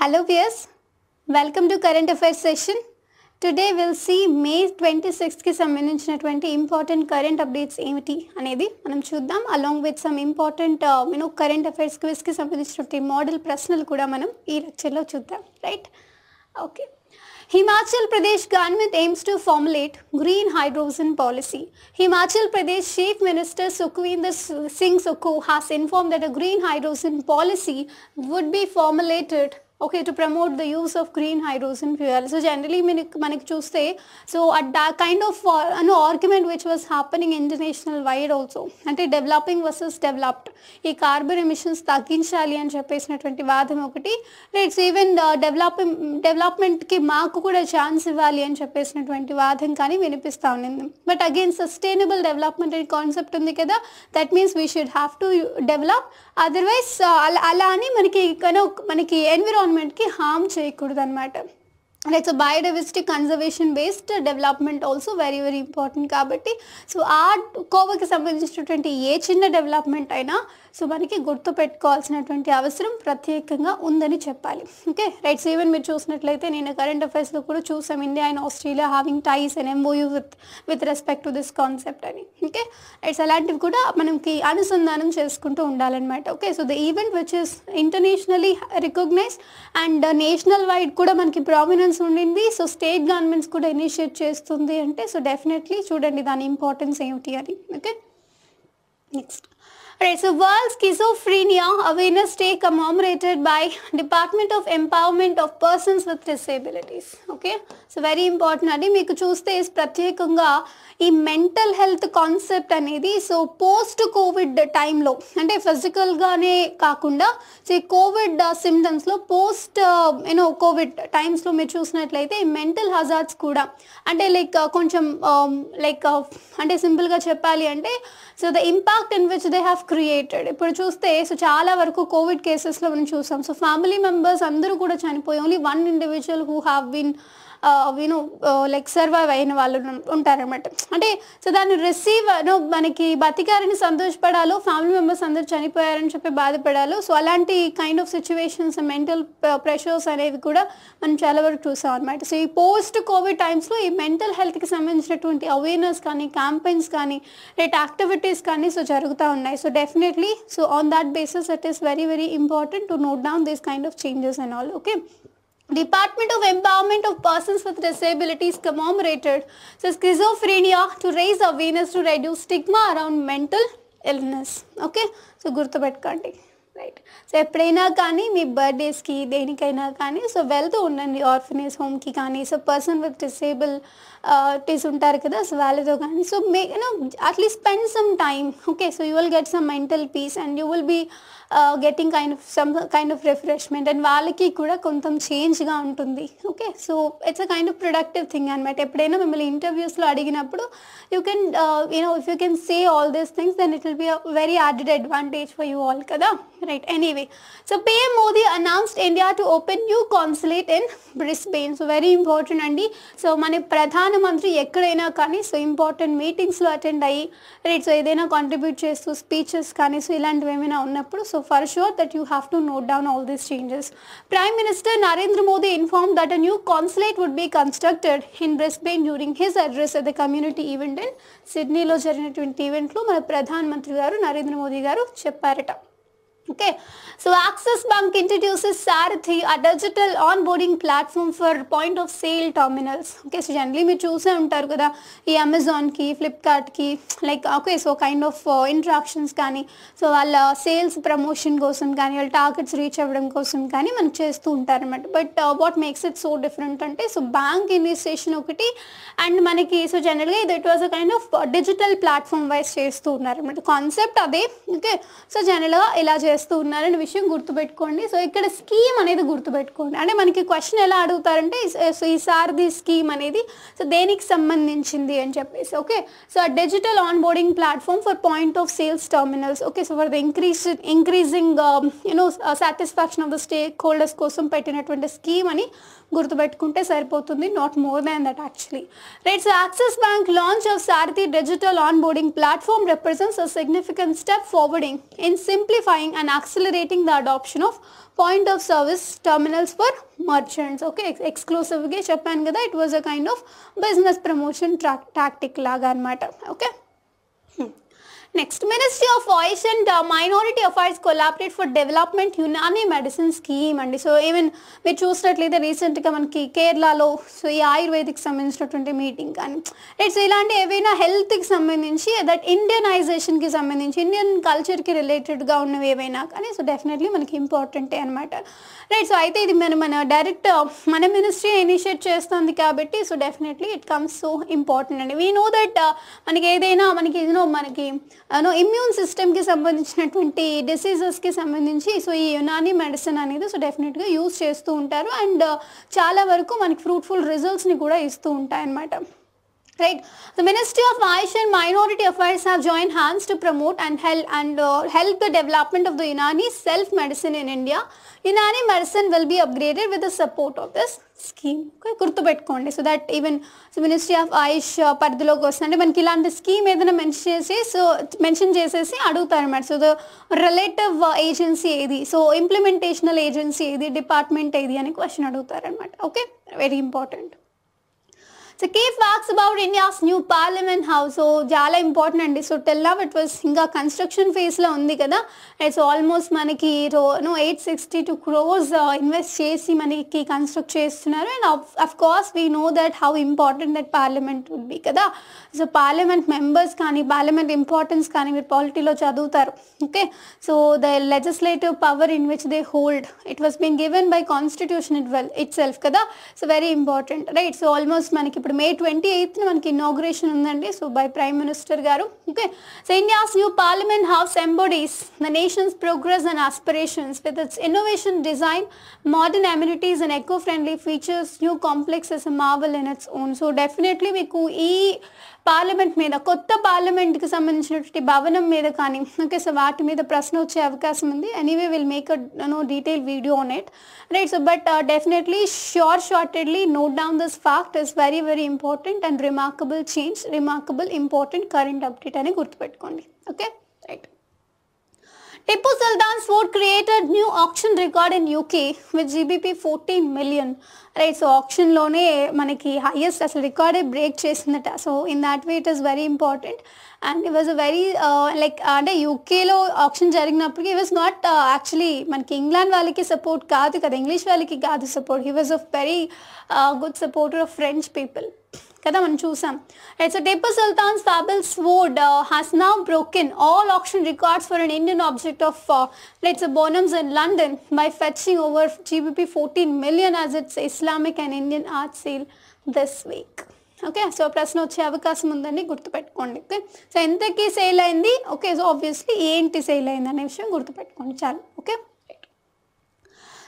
Hello viewers, welcome to current affairs session today will see May twenty సిక్స్త్కి సంబంధించినటువంటి important current updates ఏమిటి అనేది మనం చూద్దాం along with some important you know current affairs క్విజ్కి సంబంధించినటువంటి మోడల్ ప్రశ్నలు కూడా మనం ఈ లెక్చర్లో చూద్దాం right okay Himachal Pradesh government aims to formulate green hydrogen policy Himachal Pradesh chief minister Sukhvinder Singh Sukhu has inform that a green hydrogen policy would be formulated okay to promote the use of green hydrogen fuel so generally మీకు మనకి చూస్తే so at the kind of అను argument which was happening international wide also అంటే developing versus developed ఈ carbon emissions తగ్గించాలి అని చెప్పేసినటువంటి వాదం ఒకటి రైట్స్ ఈవెన్ డెవలపింగ్ డెవలప్మెంట్కి మాకు కూడా ఛాన్స్ ఇవ్వాలి అని చెప్పేసినటువంటి వాదం కానీ వినిపిస్తూ ఉన్నింది బట్ అగైన్ సస్టైనబుల్ డెవలప్మెంట్ అనే కాన్సెప్ట్ ఉంది కదా that means we should have to develop otherwise అలా అని మనకి మనకి ఎన్విరాన్మెంట్ ఎన్విరాన్మెంట్కి హామ్ చేయకూడదు అనమాట and it's biodiversity conservation based development also very very important కాబట్టి సో ఆ కోవకి సంబంధించినటువంటి ఏ చిన్న డెవలప్మెంట్ అయినా సో మనకి గుర్తు పెట్టుకోవాల్సినటువంటి అవసరం ప్రత్యేకంగా ఉందని చెప్పాలి ఓకే రైట్ సో ఈవెన్ మీరు చూసినట్లయితే నేను కరెంట్ అఫైర్స్లో కూడా చూసాం India and Australia having ties and MOU with with respect to this concept అని ఓకే రైట్స్ అలాంటివి కూడా మనకి అనుసంధానం చేసుకుంటూ ఉండాలన్నమాట okay so the event which is internationally recognised and national wide కూడా మనకి ప్రామినెన్స్ గవర్నమెంట్స్ ఉండింది సో స్టేట్ గవర్నమెంట్స్ కూడా ఇనిషియేట్ చేస్తుంది అంటే సో డెఫినెట్లీ చూడండి దాని ఇంపార్టెన్స్ ఏమిటి అని okay next Alright, so World Schizophrenia Awareness Day commemorated by Department of Empowerment of Persons with Disabilities. Okay so very important అండి మీకు చూస్తే ప్రత్యేకంగా ఈ మెంటల్ హెల్త్ కాన్సెప్ట్ అనేది సో పోస్ట్ కోవిడ్ టైంలో అంటే ఫిజికల్గానే కాకుండా సో ఈ కోవిడ్ సిమ్టమ్స్లో పోస్ట్ యూనో కోవిడ్ టైమ్స్లో మీరు చూసినట్లయితే ఈ మెంటల్ హజార్డ్స్ కూడా అంటే లైక్ కొంచెం లైక్ um, uh, అంటే సింపుల్గా చెప్పాలి అంటే so the impact in which they have of created ఇప్పుడు చూస్తే సో చాలా వరకు కోవిడ్ కేసెస్లో మనం చూసాం సో ఫ్యామిలీ మెంబర్స్ అందరూ కూడా చనిపోయి only one individual who have been విను లైక్ సర్వైవ్ అయిన వాళ్ళు ఉంటారనమాట అంటే సో దాన్ని రిసీవ్ మనకి బతికారని సంతోషపడాలో ఫ్యామిలీ మెంబర్స్ అందరు చనిపోయారని చెప్పి బాధపడాలో సో అలాంటి kind of situations mental pressures అనేవి కూడా మనం చాలా వరకు చూసాం అనమాట సో ఈ పోస్ట్ కోవిడ్ టైమ్స్లో ఈ మెంటల్ హెల్త్కి సంబంధించినటువంటి అవేర్నెస్ కానీ క్యాంపెయిన్స్ కానీ రేట్ యాక్టివిటీస్ కానీ సో జరుగుతూ ఉన్నాయి so definitely so on that basis it is very very important to note down this kind of changes and all okay Department of Empowerment of Persons with Disabilities commemorated so schizophrenia to raise awareness to reduce stigma around mental illness. Okay, so గుర్తుపెట్టుకోండి right so ఎప్పుడైనా కానీ మీ బర్త్డేస్కి దేనికైనా కానీ so వెళ్తూ ఉండండి orphanage హోమ్కి కానీ so person with disabilities ఉంటారు కదా సో వాళ్ళతో కానీ so may you know at least spend some time okay so you will get some mental peace and you will be getting kind of some kind of refreshment and వాళ్ళకి కూడా కొంచెం చేంజ్గా ఉంటుంది okay so it's a kind of productive thing అనమాట ఎప్పుడైనా మిమ్మల్ని ఇంటర్వ్యూస్లో అడిగినప్పుడు you can you know if you can say all these things then it will be a very added advantage for you all కదా right anyway so PM Modi announced India to open new consulate in Brisbane so very important అండి so మన ప్రధాన ప్రధానమంత్రి ఎక్కడైనా కానీ so important మీటింగ్స్లో attend అయ్యి right so ఏదైనా కాంట్రిబ్యూట్ చేస్తూ స్పీచెస్ కానీ సో ఇలాంటివి ఏమైనా ఉన్నప్పుడు so for sure that you have to note down all these changes prime minister Narendra Modi inform that a new consulate would be constructed in Brisbane during his address at the community event in సిడ్నీలో జరిగినటువంటి ఈవెంట్లో మన ప్రధానమంత్రి గారు నరేంద్ర మోదీ గారు చెప్పారట okay so so bank Bank introduces a digital onboarding platform for point of sale terminals okay so generally మీరు చూసే ఉంటారు కదా ఈ అమెజాన్కి ఫ్లిప్కార్ట్కి like okay so kind of interactions కానీ సో వాళ్ళ సేల్స్ ప్రమోషన్ కోసం కానీ వాళ్ళ టార్గెట్స్ రీచ్ అవ్వడం కోసం కానీ మనకు చేస్తూ ఉంటారనమాట but what makes it so different అంటే సో బ్యాంక్ ఇన్వెస్టేషన్ ఒకటి అండ్ మనకి సో జనరల్గా ఇది it was a kind of digital platform wise చేస్తూ ఉన్నారనమాట కాన్సెప్ట్ అదే ఓకే సో జనరల్గా ఇలా చేస్తూ ఉన్నారనే విషయం గుర్తుపెట్టుకోండి సో ఇక్కడ స్కీమ్ అనేది గుర్తుపెట్టుకోండి అంటే మనకి క్వశ్చన్ ఎలా అడుగుతారంటే సో ఈ సారథి స్కీమ్ అనేది సో దేనికి సంబంధించింది అని చెప్పేసి okay so digital onboarding platform for point of sales terminals okay so for the increase increasing you know satisfaction of the stakeholders కోసం పెట్టినటువంటి స్కీమ్ అని గుర్తుపెట్టుకుంటే సరిపోతుంది not more than that actually right so Axis bank launch of Saarthi digital onboarding platform represents a significant step forwarding in simplifying and accelerating the adoption of point of service terminals for merchants. Okay, Ex cheppan kada it was a kind of business promotion tactic laga and matter. Okay. Next ministry of voice and minority affairs collaborate for development development medicine scheme అండి so even మీరు చూసినట్లయితే రీసెంట్గా మనకి కేరళలో so ఈ ayurvedic సంబంధించినటువంటి meeting కానీ right so ఇలాంటి ఏవైనా హెల్త్కి సంబంధించి దట్ ఇండియనైజేషన్కి సంబంధించి ఇండియన్ కల్చర్కి రిలేటెడ్గా ఉన్నవి ఏవైనా కానీ సో డెఫినెట్లీ మనకి ఇంపార్టెంటే అనమాట రైట్ సో అయితే ఇది మనం మన డైరెక్ట్ మన uh, మినిస్ట్రీ ఇనిషియేట్ చేస్తుంది కాబట్టి so definitely it comes so important అండి వీ నో దట్ మనకి ఏదైనా మనకి ఏదైనా మనకి ఇమ్యూన్ uh, సిస్టమ్కి సంబంధించినటువంటి డిసీజెస్కి సంబంధించి సో ఈ యునానీ మెడిసిన్ అనేది సో డెఫినెట్గా యూస్ చేస్తూ ఉంటారు అండ్ uh, చాలా వరకు మనకి ఫ్రూట్ఫుల్ రిజల్ట్స్ని కూడా ఇస్తూ ఉంటాయి అన్నమాట Right. The Ministry of aish and Minority Affairs have joined hands to promote and help and uh, help the development of the Unani self-medicine in India. Unani medicine will be upgraded with the support of this scheme గుర్తుపెట్టుకోండి so that even so ministry of Ayush పరిధిలోకి వస్తుంది అంటే మనకి ఇలాంటి scheme ఏదైనా mention చేసి so mention చేసేసి అడుగుతారు అనమాట సో ద రిలేటివ్ ఏజెన్సీ ఏది సో ఇంప్లిమెంటేషనల్ ఏజెన్సీ ఏది డిపార్ట్మెంట్ ఏది అని క్వశ్చన్ అడుగుతారనమాట okay very important so Cave walks about India's new parliament house so చాలా ఇంపార్టెంట్ అండి so till now it was ఇంకా కన్స్ట్రక్షన్ ఫేజ్లో ఉంది కదా ఇట్స్ ఆల్మోస్ట్ మనకి no eight sixty two crores invest చేసి మనకి కన్స్ట్రక్ట్ చేస్తున్నారు and of course we know that how important that parliament would be కదా సో పార్లమెంట్ మెంబర్స్ కానీ పార్లమెంట్ ఇంపార్టెన్స్ కానీ మీరు పాలిటీలో చదువుతారు okay so the legislative power in which they hold it was been given by constitution it well itself కదా so very important right so almost మనకి ఇప్పుడు ఇప్పుడు మే ట్వంటీ ఎయిత్న మనకి ఇనాగ్రేషన్ ఉందండి so by prime minister garu okay so India's new parliament house embodies the nation's progress and aspirations with its innovation design modern amenities and eco friendly features new complexes marvel in its own so definitely మీకు ఈ parliament మీద కొత్త పార్లమెంట్కి సంబంధించినటువంటి భవనం మీద కానీ okay so వాటి మీద ప్రశ్న వచ్చే అవకాశం ఉంది anyway will make no detail video on it right so but definitely sure shortly note down this fact is very very important and remarkable change remarkable important current update అని గుర్తుపెట్టుకోండి okay Tipu Sultan's vote created new auction record in UK with GBP 14 million. Right, so auction lone manaki highest as record break chesindata. So in that way it is very important and it was a very uh, like అంటే యూకేలో auction జరిగినప్పటికీ he was not actually మనకి England వాళ్ళకి support కాదు కదా English వాళ్ళకి కాదు support he was a very good supporter of French people కదా మనం చూసాం it's Tipu Sultan sabre sword has now broken all auction records for an Indian object of let's Bonhams in London by fetching over GBP fourteen million as its Islamic and Indian art sale this week okay so ప్రశ్న వచ్చే అవకాశం ఉందని గుర్తుపెట్టుకోండి okay so ఎంతకి sale అయింది okay so obviously ఏంటి sale అయింది అనే విషయం గుర్తుపెట్టుకోండి చాలు okay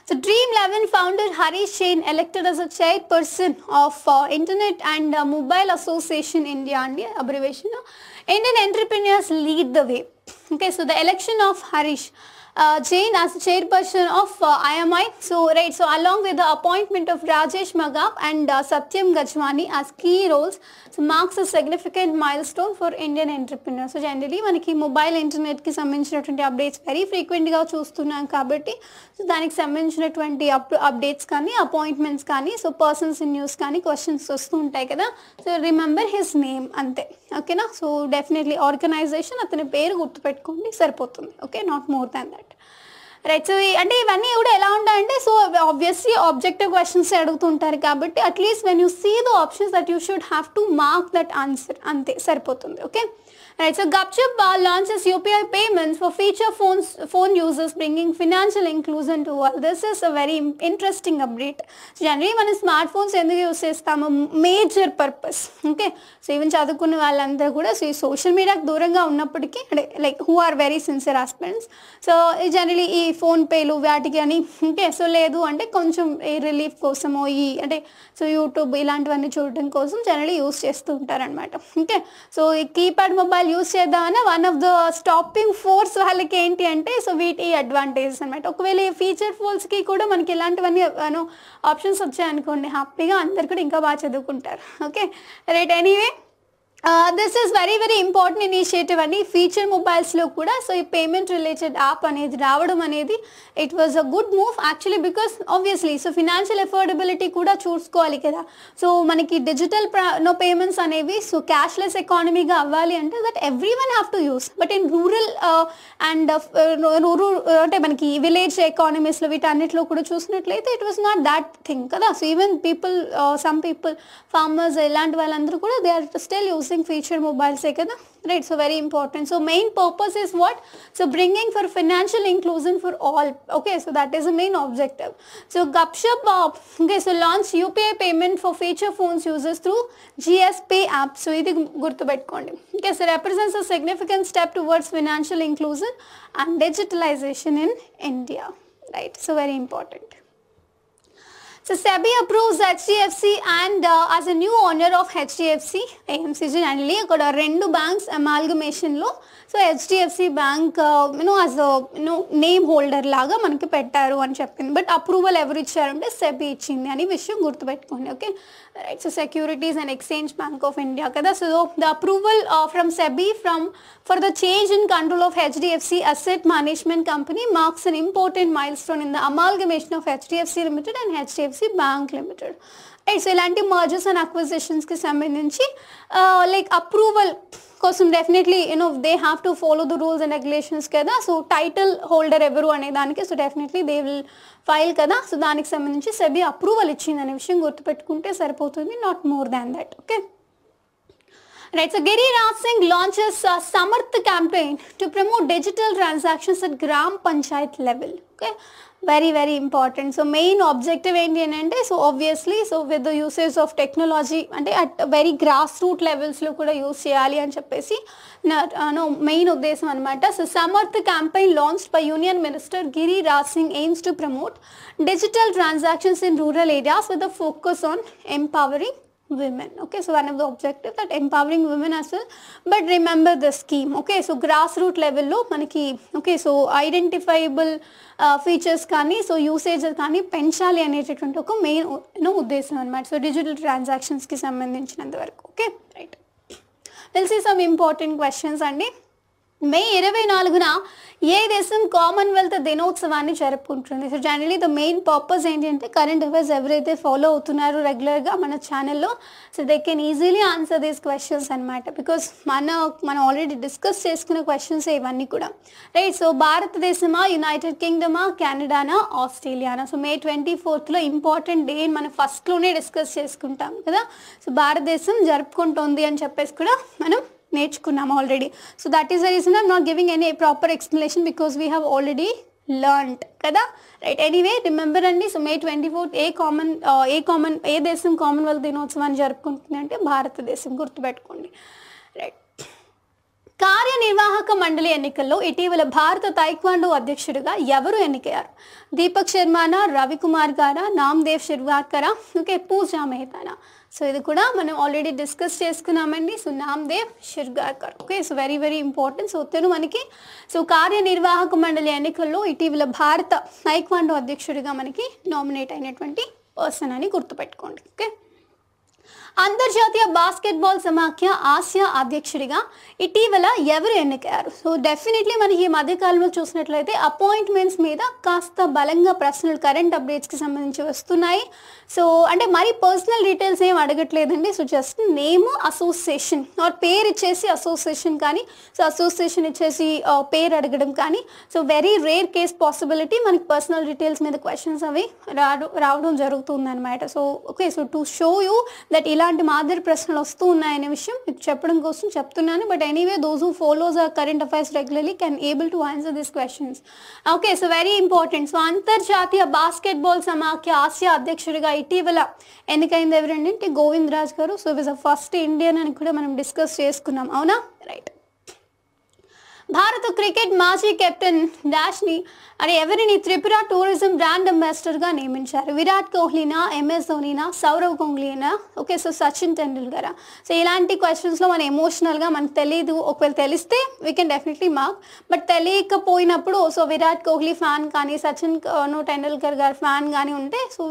So Dream 11 founder Hari Shane elected as a chairperson of uh, Internet and uh, Mobile Association India, India abbreviation. Uh, Indian entrepreneurs lead the way. Okay, so the election of Harish uh, Jain as chairperson of uh, IMI. So, right, so along with the appointment of Rajesh Magab and uh, Satyam Gajwani as key roles, so marks a significant milestone for Indian entrepreneurs. So, generally, మనకి mobile ఇంటర్నెట్కి సంబంధించినటువంటి updates very ఫ్రీక్వెంట్గా చూస్తున్నాం కాబట్టి so దానికి సంబంధించినటువంటి up updates కానీ appointments కానీ సో పర్సన్స్ ఇన్ న్యూస్ కానీ క్వశ్చన్స్ వస్తూ ఉంటాయి కదా సో రిమెంబర్ హిస్ నేమ్ అంతే ఓకేనా సో డెఫినెట్లీ ఆర్గనైజేషన్ అతని పేరు గుర్తుపెట్టుకోండి సరిపోతుంది okay not more than that so అంటే ఇవన్నీ కూడా ఎలా ఉండాలంటే సో ఆబ్వియస్లీ ఆబ్జెక్టివ్ క్వశ్చన్స్ అడుగుతుంటారు కాబట్టి at least when you see the options that you should have to mark that answer అంతే సరిపోతుంది okay right so Gupshup launches UPI payments for feature phones phone users bringing financial inclusion to all this is a very interesting update generally మనం smartphones ఎందుకు use చేస్తాము major purpose okay so even చదువుకున్న వాళ్ళందరూ కూడా so ఈ social మీడియాకు దూరంగా ఉన్నప్పటికీ like who are very sincere husbands so generally ఈ ఫోన్పేలు వాటికి అని ఓకే సో లేదు అంటే కొంచెం ఈ రిలీఫ్ కోసమో ఈ అంటే సో యూట్యూబ్ ఇలాంటివన్నీ చూడటం కోసం జనరల్లీ యూస్ చేస్తూ ఉంటారనమాట ఓకే సో ఈ కీప్యాడ్ మొబైల్ యూస్ చేద్దామని one of the stopping force వాళ్ళకి ఏంటి అంటే సో వీటి అడ్వాంటేజెస్ అనమాట ఒకవేళ ఈ ఫీచర్ ఫోన్స్కి కూడా మనకి ఇలాంటివన్నీ ఆప్షన్స్ వచ్చాయనుకోండి హ్యాపీగా అందరు కూడా ఇంకా బాగా చదువుకుంటారు okay right anyway this is very very important initiative అండి ఫీచర్ మొబైల్స్లో కూడా సో ఈ పేమెంట్ రిలేటెడ్ యాప్ అనేది రావడం అనేది it was a good move actually because obviously so financial affordability కూడా చూసుకోవాలి కదా సో మనకి డిజిటల్ నో పేమెంట్స్ అనేవి సో క్యాష్లెస్ ఎకానమీగా అవ్వాలి అంటే that everyone have to use but in rural and rural అంటే మనకి విలేజ్ ఎకానమీస్లో వీటన్నిటిలో కూడా చూసినట్లయితే it was not that thing కదా so even people some people farmers ఇలాంటి వాళ్ళందరూ కూడా they are still use processing feature mobiles ekada right so very important so main purpose is what so bringing for financial inclusion for all okay so that is the main objective so gupshup uh, okay so launch upi payment for feature phones users through GSP app so idi gurtu pettukondi okay so represents a significant step towards financial inclusion and digitalization in india right so very important So SEBI approves HDFC and uh, as a new owner of HDFC, AMCG and Lee, ఇక్కడ రెండు banks అమాల్గమేషన్లో so HDFC bank you know as you know name holder లాగా మనకి పెట్టారు అని చెప్పింది but approval ఎవరు ఇచ్చారంటే సెబీ ఇచ్చింది అని విషయం గుర్తుపెట్టుకోండి okay right so securities and exchange bank of India కదా so the approval from SEBI from for the change in control of HDFC asset management company marks an important milestone in the amalgamation of HDFC limited and HDF HDFC bank limited so ఇలాంటి mergers and అక్విజిషన్స్కి సంబంధించి like uh, approval కోసం definitely you know they have to follow the rules and regulations కదా so title holder ఎవరు అనే దానికి so definitely they will file కదా so దానికి సంబంధించి సెబీ అప్రూవల్ ఇచ్చిందనే విషయం గుర్తుపెట్టుకుంటే సరిపోతుంది not more than that okay right so Giri Raj Singh launches a Samarth campaign to promote digital transactions at Gram Panchayat very very important so main objective ఏంటి అని అంటే so obviously so with the usage of technology అంటే at very grass root లెవెల్స్లో కూడా use చేయాలి అని చెప్పేసి నా మెయిన్ ఉద్దేశం అనమాట so Samarth campaign launched by union minister Giri Raj Singh aims to promote digital transactions in rural areas with the focus on empowering women okay so one of the objective that empowering women as well but remember the scheme okay so grassroots level lo manaki okay so identifiable uh, features kani so usage kani penchali usage కానీ పెంచాలి అనేటటువంటి ఒక main you know ఉద్దేశం అనమాట so digital ట్రాన్సాక్షన్స్కి సంబంధించినంత వరకు okay right will see some important questions అండి మే ఇరవై నాలుగున ఏ దేశం కామన్వెల్త్ దినోత్సవాన్ని జరుపుకుంటుంది so generally the main purpose ఏంటంటే కరెంట్ అఫైర్స్ ఎవరైతే ఫాలో అవుతున్నారో రెగ్యులర్గా మన ఛానల్లో so they can easily answer these questions అనమాట బికాస్ మన మనం ఆల్రెడీ డిస్కస్ చేసుకున్న క్వశ్చన్స్ ఇవన్నీ కూడా రైట్ సో భారతదేశమా యునైటెడ్ కింగ్డమా కెనడానా ఆస్ట్రేలియానా సో మే ట్వంటీ ఫోర్త్లో ఇంపార్టెంట్ డే మనం ఫస్ట్లోనే డిస్కస్ చేసుకుంటాం కదా సో భారతదేశం జరుపుకుంటోంది అని చెప్పేసి కూడా మనం నేర్చుకున్నాం already so that is the reason I'm not giving any proper explanation because we have already learned కదా రైట్ ఎనీవే రిమెంబర్ అండి సో మే ట్వంటీ ఫోర్త్ ఏ కామన్ ఏ కామన్ ఏ దేశం కామన్వెల్త్ దినోత్సవాన్ని జరుపుకుంటుంది అంటే భారతదేశం గుర్తుపెట్టుకోండి రైట్ కార్యనిర్వాహక మండలి ఎన్నికల్లో ఇటీవల భారత తైక్వాండో అధ్యక్షుడిగా ఎవరు ఎన్నికయ్యారు దీపక్ శర్మనా రవికుమార్ గారా నామ్దేవ్ శర్వాకరా ఓకే పూజా మెహతానా సో ఇది కూడా మనం ఆల్రెడీ డిస్కస్ చేసుకున్నామండి so Dev Shirgarkar okay so very very important so తను మనకి సో కార్యనిర్వాహక మండలి ఎన్నికల్లో ఇటీవల భారత నైక్వాండో అధ్యక్షుడిగా మనకి నామినేట్ అయినటువంటి పర్సన్ అని గుర్తుపెట్టుకోండి ఓకే అంతర్జాతీయ బాస్కెట్బాల్ సమాఖ్య ఆసియా అధ్యక్షుడిగా ఇటీవల ఎవరు ఎన్నికయ్యారు సో డెఫినెట్లీ మనకి ఈ మధ్యకాలంలో చూసినట్లయితే అపాయింట్మెంట్స్ మీద కాస్త బలంగా ప్రశ్నలు కరెంట్ అప్డేట్స్కి సంబంధించి వస్తున్నాయి సో అంటే మరీ పర్సనల్ డీటెయిల్స్ ఏం అడగట్లేదండి so just name association or పేరు ఇచ్చేసి అసోసియేషన్ కానీ సో అసోసియేషన్ ఇచ్చేసి పేరు అడగడం కానీ so very rare case possibility మనకి పర్సనల్ డీటెయిల్స్ మీద క్వశ్చన్స్ అవి రావడం జరుగుతుంది అనమాట so okay so to show you that ఇలా ఇలాంటి మాదిరి ప్రశ్నలు వస్తూ ఉన్నాయనే విషయం మీకు చెప్పడం కోసం చెప్తున్నాను but anyway those who follows our current affairs regularly can able to answer this questions okay so very important so అంతర్జాతీయ బాస్కెట్బాల్ సమాఖ్య ఆసియా అధ్యక్షుడిగా ఇటీవల ఎన్నికైంది ఎవరండి గోవింద్ రాజ్ గారు so with a first Indian అని కూడా మనం డిస్కస్ చేసుకున్నాం అవునా రైట్ భారత క్రికెట్ మాజీ కెప్టెన్ డాష్ని అనే ఎవరిని త్రిపుర టూరిజం బ్రాండ్ అంబాసిడర్గా నియమించారు విరాట్ కోహ్లీనా ఎంఎస్ ధోనీనా సౌరవ్ గంగ్లీనా ఓకే సో సచిన్ టెండూల్కరా సో ఇలాంటి క్వశ్చన్స్లో మనం ఎమోషనల్గా మనకు తెలియదు ఒకవేళ తెలిస్తే we can definitely mark but తెలియకపోయినప్పుడు సో విరాట్ కోహ్లీ ఫ్యాన్ కానీ సచిన్ టెండూల్కర్ గారు ఫ్యాన్ కానీ ఉంటే సో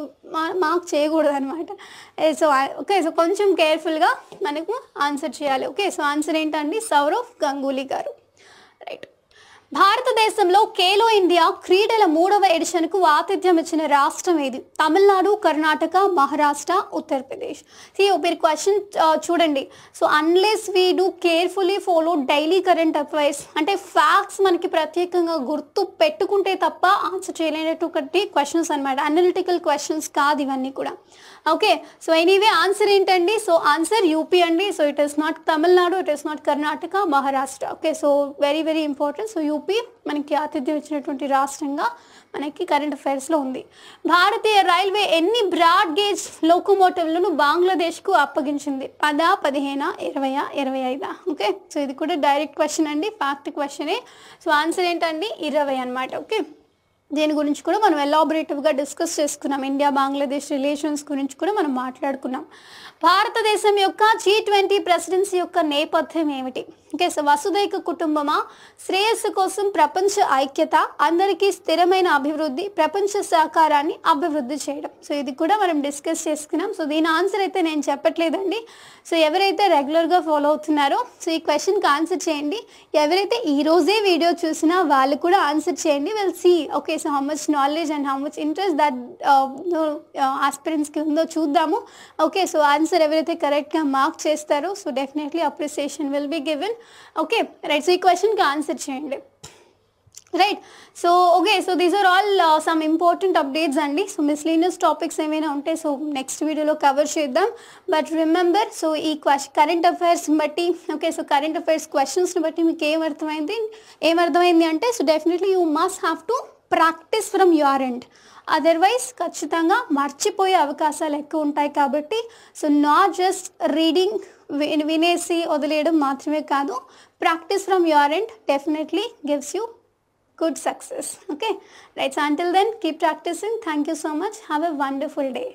మార్క్ చేయకూడదు అనమాట సో ఓకే సో కొంచెం కేర్ఫుల్గా మనకు ఆన్సర్ చేయాలి ఓకే సో ఆన్సర్ ఏంటండి సౌరవ్ గంగూలీ గారు right భారతదేశంలో ఖేలో ఇండియా క్రీడల మూడవ ఎడిషన్ కు ఆతిథ్యం ఇచ్చిన రాష్ట్రం ఏది తమిళనాడు కర్ణాటక మహారాష్ట్ర ఉత్తరప్రదేశ్ ఈ మీరు క్వశ్చన్ చూడండి so unless we do carefully follow daily current affairs అంటే ఫ్యాక్ట్స్ మనకి ప్రత్యేకంగా గుర్తు పెట్టుకుంటే తప్ప ఆన్సర్ చేయలేనటువంటి క్వశ్చన్స్ అనమాట అనలిటికల్ క్వశ్చన్స్ కాదు ఇవన్నీ కూడా ఓకే సో ఎనీవే ఆన్సర్ ఏంటండి సో ఆన్సర్ యూపీ అండి so it is not Tamil Nadu it is not Karnataka Maharashtra okay so very very important so UP UP మనకి ఆతిథ్యం ఇచ్చినటువంటి రాష్ట్రంగా మనకి కరెంట్ అఫైర్స్లో ఉంది భారతీయ రైల్వే ఎన్ని బ్రాడ్ గేజ్ లోకోమోటివ్లను బంగ్లాదేశ్కు అప్పగించింది పద పదిహేన ఇరవై ఇరవై ఐదా ఓకే సో ఇది కూడా డైరెక్ట్ క్వశ్చన్ అండి ఫ్యాక్ట్ క్వశ్చనే సో ఆన్సర్ ఏంటండి ఇరవై అనమాట ఓకే దీని గురించి కూడా మనం ఎలాబరేటివ్గా డిస్కస్ చేసుకున్నాం ఇండియా బంగ్లాదేశ్ రిలేషన్స్ గురించి కూడా మనం మాట్లాడుకున్నాం భారతదేశం యొక్క జీ ట్వంటీ ప్రెసిడెన్సీ యొక్క నేపథ్యం ఏమిటి ఓకే వసుదైక కుటుంబమా శ్రేయస్సు కోసం ప్రపంచ ఐక్యత అందరికీ స్థిరమైన అభివృద్ధి ప్రపంచ సహకారాన్ని అభివృద్ధి చేయడం సో ఇది కూడా మనం డిస్కస్ చేసుకున్నాం సో దీని ఆన్సర్ అయితే నేను చెప్పట్లేదండి సో ఎవరైతే రెగ్యులర్గా ఫాలో అవుతున్నారో సో ఈ క్వశ్చన్కి ఆన్సర్ చేయండి ఎవరైతే ఈ రోజే వీడియో చూసినా వాళ్ళు కూడా ఆన్సర్ చేయండి will see okay so how much knowledge and how much interest that కి ఉందో చూద్దాము ఓకే సో ఆన్సర్ ఎవరైతే కరెక్ట్గా మార్క్ చేస్తారో so definitely appreciation will be given okay right so ఈ క్వశ్చన్కి ఆన్సర్ చేయండి right so okay so these are all some important updates అండి సో మిస్లీనియస్ టాపిక్స్ ఏమైనా ఉంటే సో నెక్స్ట్ వీడియోలో కవర్ చేద్దాం బట్ రిమెంబర్ సో ఈ క్వశ్చన్ కరెంట్ అఫైర్స్ని బట్టి ఓకే సో కరెంట్ అఫైర్స్ క్వశ్చన్స్ని బట్టి మీకు ఏం అర్థమైంది ఏం అర్థమైంది అంటే so definitely you must have to practice from your end otherwise ఖచ్చితంగా మర్చిపోయే అవకాశాలు ఎక్కువ ఉంటాయి కాబట్టి సో నాట్ జస్ట్ రీడింగ్ వినేసి వదిలేయడం మాత్రమే కాదు practice from your end definitely gives you good success okay right so until then keep practicing thank you so much have a wonderful day